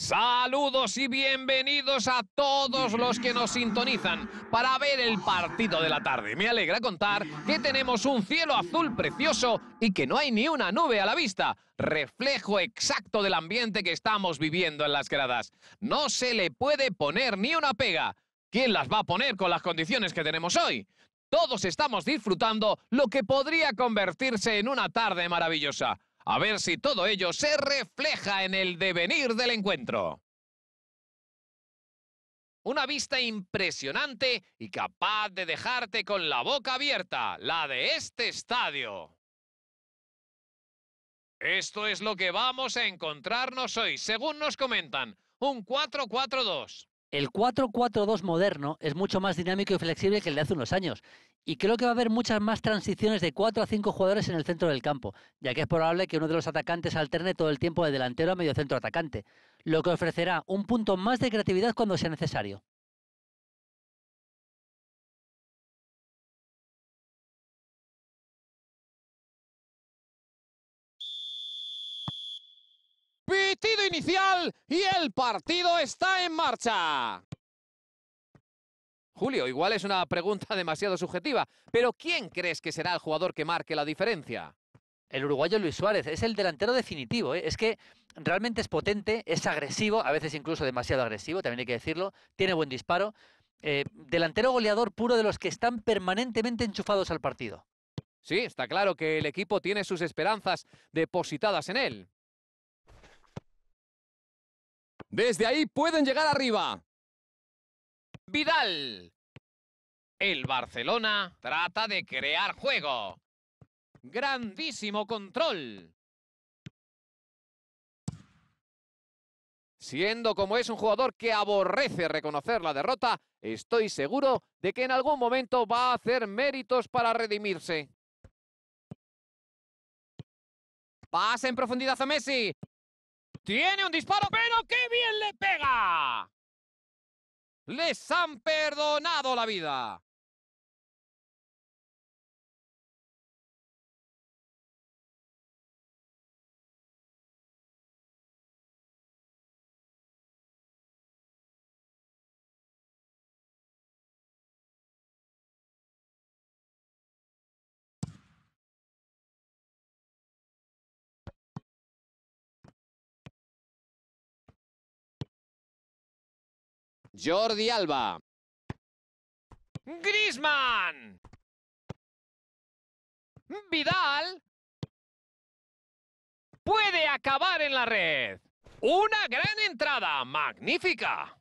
Saludos y bienvenidos a todos los que nos sintonizan para ver el partido de la tarde. Me alegra contar que tenemos un cielo azul precioso y que no hay ni una nube a la vista, reflejo exacto del ambiente que estamos viviendo en las gradas. No se le puede poner ni una pega. ¿Quién las va a poner con las condiciones que tenemos hoy? Todos estamos disfrutando lo que podría convertirse en una tarde maravillosa. A ver si todo ello se refleja en el devenir del encuentro. Una vista impresionante y capaz de dejarte con la boca abierta, la de este estadio. Esto es lo que vamos a encontrarnos hoy, según nos comentan, un 4-4-2 el 4-4-2 moderno es mucho más dinámico y flexible que el de hace unos años. Y creo que va a haber muchas más transiciones de 4 a 5 jugadores en el centro del campo, ya que es probable que uno de los atacantes alterne todo el tiempo de delantero a medio centro atacante, lo que ofrecerá un punto más de creatividad cuando sea necesario. y el partido está en marcha. Julio, igual es una pregunta demasiado subjetiva, pero ¿quién crees que será el jugador que marque la diferencia? El uruguayo Luis Suárez es el delantero definitivo. ¿eh? Es que realmente es potente, es agresivo, a veces incluso demasiado agresivo, también hay que decirlo. Tiene buen disparo. Eh, delantero goleador puro de los que están permanentemente enchufados al partido. Sí, está claro que el equipo tiene sus esperanzas depositadas en él. Desde ahí pueden llegar arriba. Vidal. El Barcelona trata de crear juego. Grandísimo control. Siendo como es un jugador que aborrece reconocer la derrota, estoy seguro de que en algún momento va a hacer méritos para redimirse. Pasa en profundidad a Messi. Tiene un disparo, pero qué bien le pega. Les han perdonado la vida. Jordi Alba. Grisman. Vidal. Puede acabar en la red. Una gran entrada, magnífica.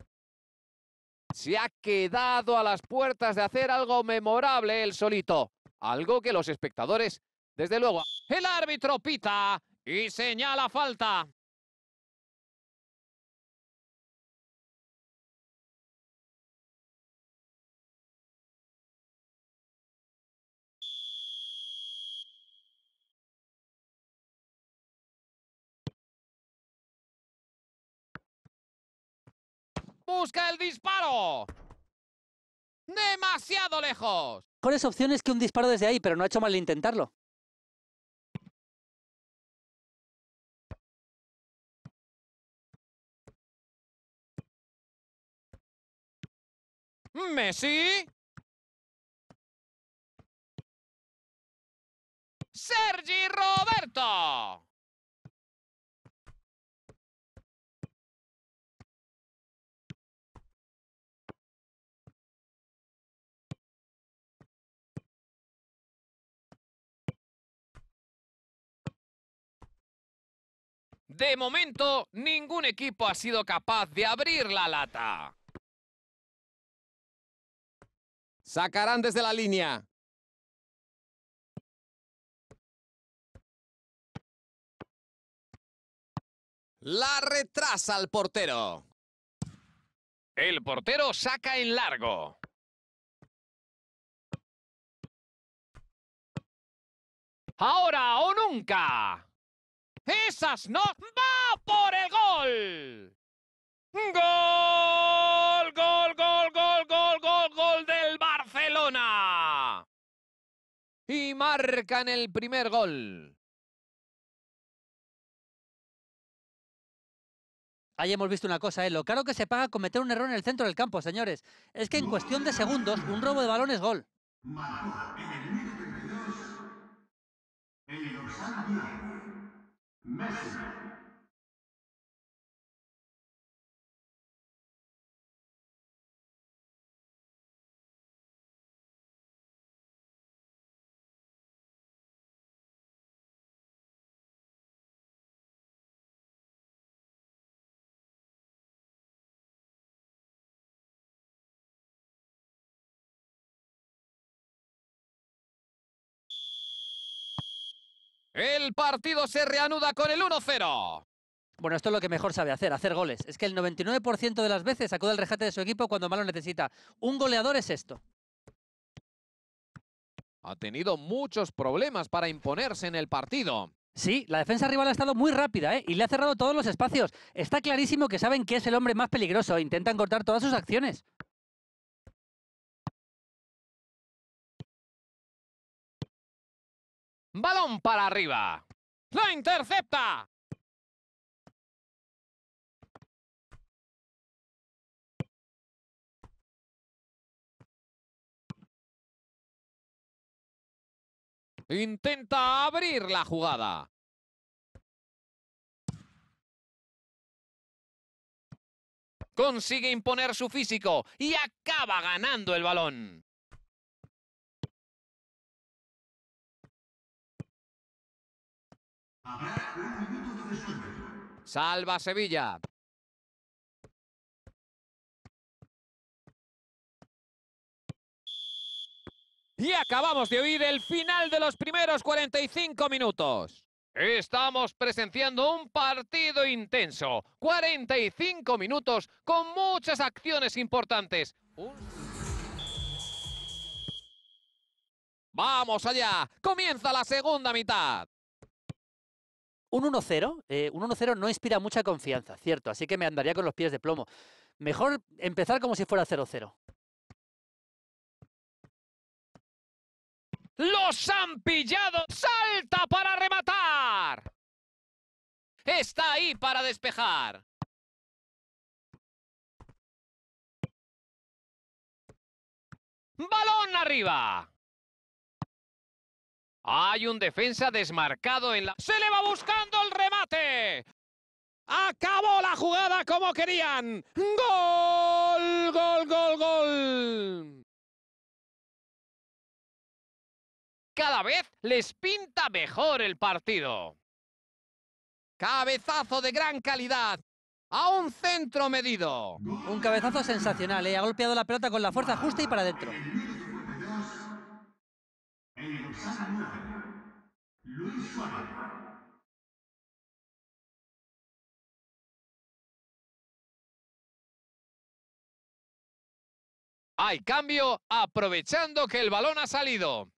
Se ha quedado a las puertas de hacer algo memorable el solito. Algo que los espectadores, desde luego, el árbitro pita y señala falta. busca el disparo. Demasiado lejos. Mejores opciones que un disparo desde ahí, pero no ha hecho mal intentarlo. Messi. Sergi Roberto. De momento, ningún equipo ha sido capaz de abrir la lata. Sacarán desde la línea. La retrasa al portero. El portero saca en largo. Ahora o nunca esas no. ¡Va por el gol! ¡Gol! ¡Gol, gol, gol, gol, gol, gol del Barcelona! Y marcan el primer gol. Ahí hemos visto una cosa, ¿eh? lo caro que se paga cometer un error en el centro del campo, señores. Es que en cuestión de segundos, un robo de balón es gol. el Messi. El partido se reanuda con el 1-0. Bueno, esto es lo que mejor sabe hacer, hacer goles. Es que el 99% de las veces acude el rejate de su equipo cuando más lo necesita. Un goleador es esto. Ha tenido muchos problemas para imponerse en el partido. Sí, la defensa rival ha estado muy rápida ¿eh? y le ha cerrado todos los espacios. Está clarísimo que saben que es el hombre más peligroso e intentan cortar todas sus acciones. Balón para arriba. ¡La intercepta! Intenta abrir la jugada. Consigue imponer su físico y acaba ganando el balón. Salva Sevilla. Y acabamos de oír el final de los primeros 45 minutos. Estamos presenciando un partido intenso. 45 minutos con muchas acciones importantes. Vamos allá. Comienza la segunda mitad. Un 1-0, eh, un 1-0 no inspira mucha confianza, cierto, así que me andaría con los pies de plomo. Mejor empezar como si fuera 0-0. ¡Los han pillado! ¡Salta para rematar! Está ahí para despejar. ¡Balón arriba! Hay un defensa desmarcado en la... ¡Se le va buscando el remate! ¡Acabó la jugada como querían! ¡Gol! ¡Gol, gol, gol! Cada vez les pinta mejor el partido. Cabezazo de gran calidad. A un centro medido. Un cabezazo sensacional, ¿eh? Ha golpeado la pelota con la fuerza justa y para adentro. Hay cambio aprovechando que el balón ha salido.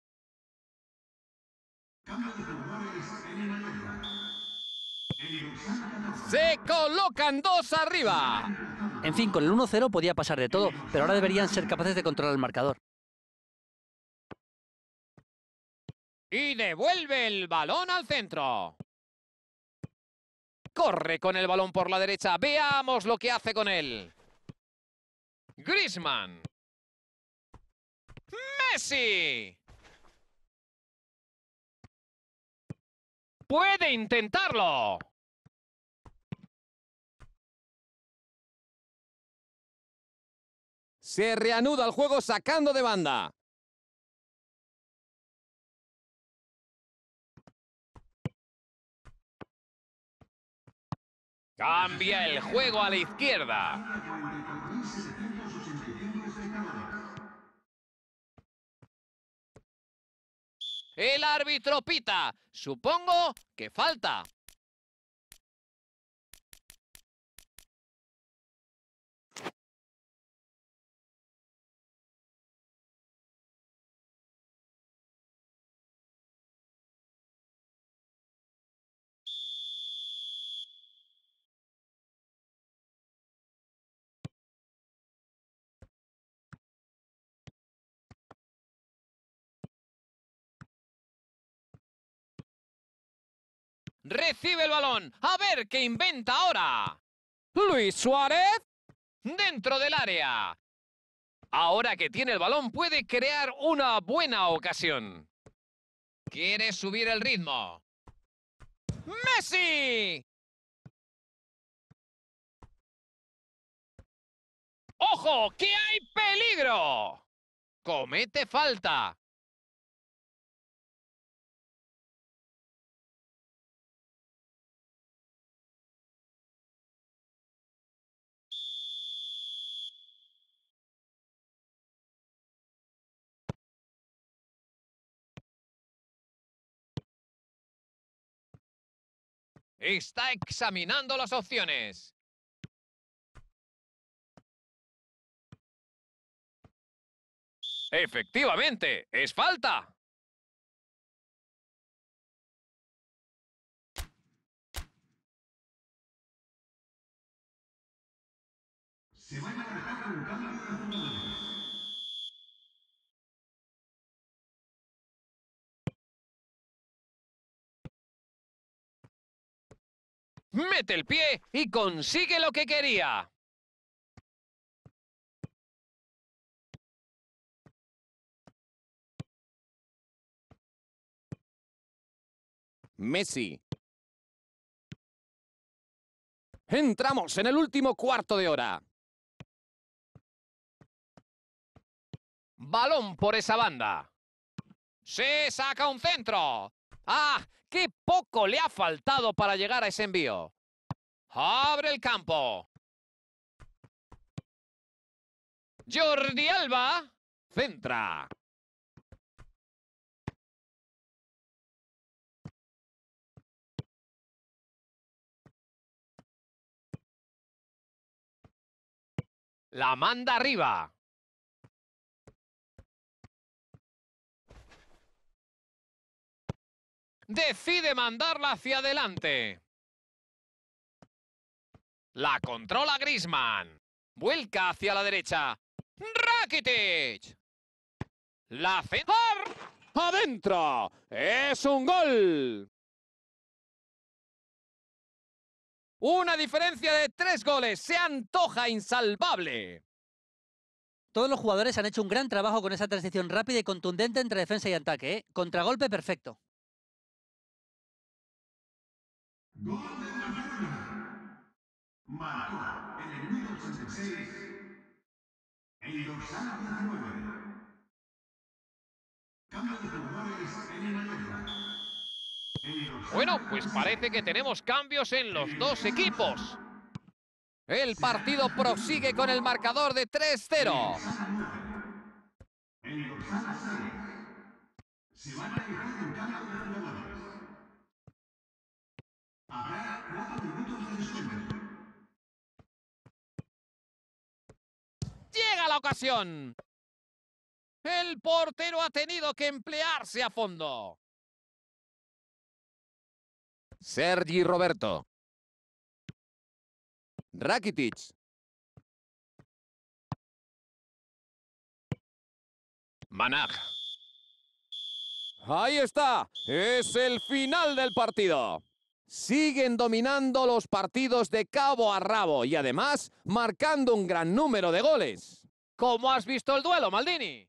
Se colocan dos arriba. En fin, con el 1-0 podía pasar de todo, pero ahora deberían ser capaces de controlar el marcador. Y devuelve el balón al centro. Corre con el balón por la derecha. Veamos lo que hace con él. Grisman. Messi. Puede intentarlo. Se reanuda el juego sacando de banda. Cambia el juego a la izquierda. El árbitro pita. Supongo que falta. Recibe el balón. A ver qué inventa ahora. Luis Suárez. Dentro del área. Ahora que tiene el balón puede crear una buena ocasión. Quiere subir el ritmo. ¡Messi! ¡Ojo! ¡Que hay peligro! Comete falta. Está examinando las opciones. Efectivamente, es falta. mete el pie y consigue lo que quería. Messi. Entramos en el último cuarto de hora. Balón por esa banda. Se saca un centro. ¡Ah! Qué poco le ha faltado para llegar a ese envío. Abre el campo. Jordi Alba centra. La manda arriba. decide mandarla hacia adelante. La controla Grisman. Vuelca hacia la derecha. Rakitic. La centra. ¡Adentro! ¡Es un gol! Una diferencia de tres goles. Se antoja insalvable. Todos los jugadores han hecho un gran trabajo con esa transición rápida y contundente entre defensa y ataque. ¿eh? Contragolpe perfecto. Gol de la fuerza. Marcó en el minuto 86. El dorsal 19. Cambio de jugadores en el mayor. Bueno, pues parece que tenemos cambios en los dos equipos. El partido prosigue con el marcador de 3-0. El Se van a realizar un cambio de jugadores. Llega la ocasión. El portero ha tenido que emplearse a fondo. Sergi Roberto. Rakitic. Manag. Ahí está. Es el final del partido siguen dominando los partidos de cabo a rabo y además marcando un gran número de goles. ¿Cómo has visto el duelo, Maldini?